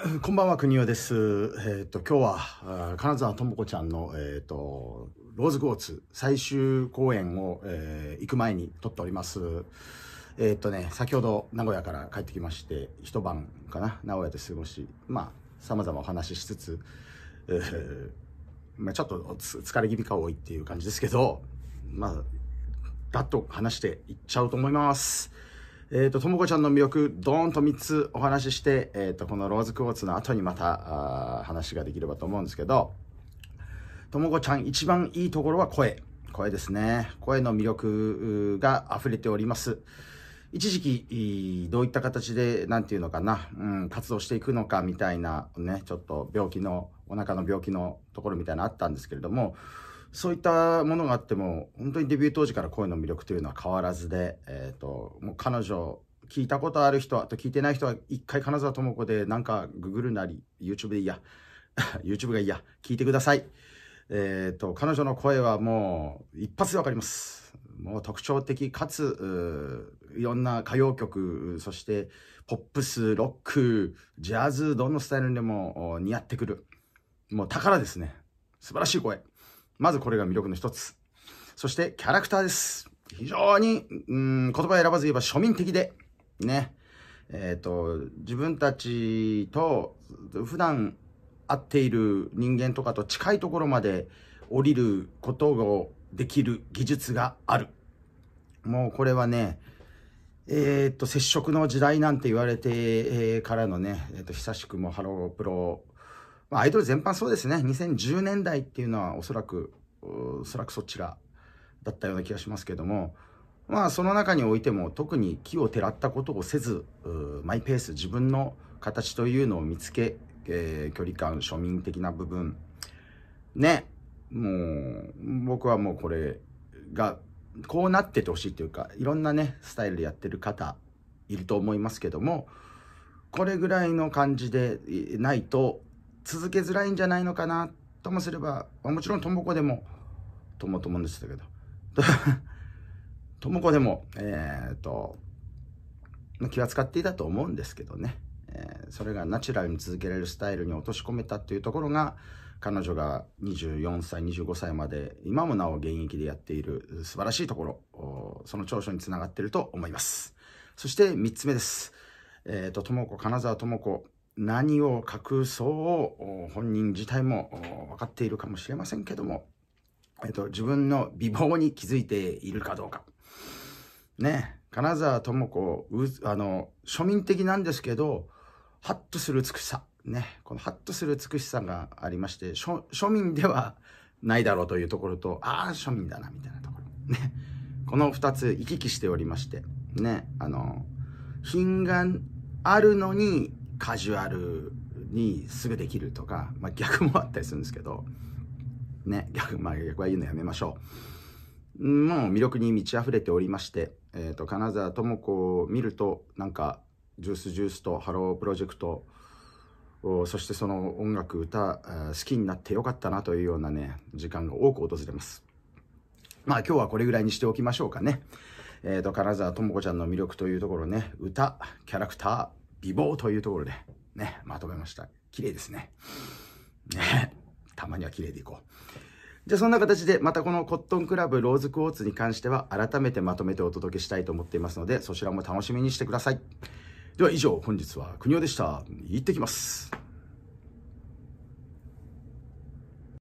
こんばんは、国尾です。えっ、ー、と、今日は、金沢智子ちゃんの、えっ、ー、と、ローズゴーツ最終公演を、えー、行く前に撮っております。えっ、ー、とね、先ほど名古屋から帰ってきまして、一晩かな、名古屋で過ごし、まあ、様々お話ししつつ、えー、まあ、ちょっと疲れ気味が多いっていう感じですけど、まあ、だっと話していっちゃうと思います。えっ、ー、と、ともこちゃんの魅力、ドーンと3つお話しして、えっ、ー、と、このローズクォーツの後にまた、あ話ができればと思うんですけど、ともこちゃん一番いいところは声。声ですね。声の魅力が溢れております。一時期、どういった形で、なんていうのかな、うん、活動していくのかみたいな、ね、ちょっと病気の、お腹の病気のところみたいなのあったんですけれども、そういったものがあっても、本当にデビュー当時から声の魅力というのは変わらずで、えっ、ー、と、もう彼女、聞いたことある人、あと聞いてない人は、一回金沢智子でなんかググるなり、YouTube でいいや、YouTube がいいや、聞いてください。えっ、ー、と、彼女の声はもう一発でわかります。もう特徴的かつ、いろんな歌謡曲、そしてポップス、ロック、ジャズ、どのスタイルでも似合ってくる。もう宝ですね。素晴らしい声。まずこれが魅力の一つ。そしてキャラクターです。非常に、うん、言葉選ばず言えば庶民的で、ね。えっ、ー、と、自分たちと普段会っている人間とかと近いところまで降りることをできる技術がある。もうこれはね、えー、っと、接触の時代なんて言われて、えからのね、えー、っと、久しくもハロープロまあ、アイドル全般そうですね。2010年代っていうのはおそらく、おそらくそちらだったような気がしますけども、まあその中においても特に木をてらったことをせず、マイペース、自分の形というのを見つけ、えー、距離感、庶民的な部分。ね、もう、僕はもうこれが、こうなっててほしいというか、いろんなね、スタイルでやってる方、いると思いますけども、これぐらいの感じでないと、続けづらいんじゃないのかなともすれば、まあ、もちろんとも子でもともともでしたけどとも子でもえっ、と気は使っていたと思うんですけどね、えー、それがナチュラルに続けられるスタイルに落とし込めたっていうところが彼女が24歳25歳まで今もなお現役でやっている素晴らしいところその長所につながっていると思いますそして3つ目ですえっ、ー、と、とも金沢とも何を隠そう本人自体も分かっているかもしれませんけども、えっと、自分の美貌に気づいているかどうか。ね、金沢智子、あの、庶民的なんですけど、ハッとする美しさ。ね、このハッとする美しさがありまして、庶民ではないだろうというところと、ああ、庶民だな、みたいなところ。ね、この2つ行き来しておりまして、ね、あの、品があるのにカジュアルにすぐできるとか、まあ、逆もあったりするんですけど、ね、逆,、まあ、逆は言うのやめましょう。もう魅力に満ち溢れておりまして、えーと、金沢智子を見るとなんかジュースジュースとハロープロジェクトそしてその音楽歌好きになってよかったなというようなね時間が多く訪れますまあ今日はこれぐらいにしておきましょうかねえっ、ー、と金沢智子ちゃんの魅力というところね歌キャラクター美貌というところで、ね、まとめました。綺麗ですね。ね、たまには綺麗でいこう。じゃあそんな形でまたこのコットンクラブローズクォーツに関しては改めてまとめてお届けしたいと思っていますのでそちらも楽しみにしてください。では以上本日は国尾でした。行ってきます。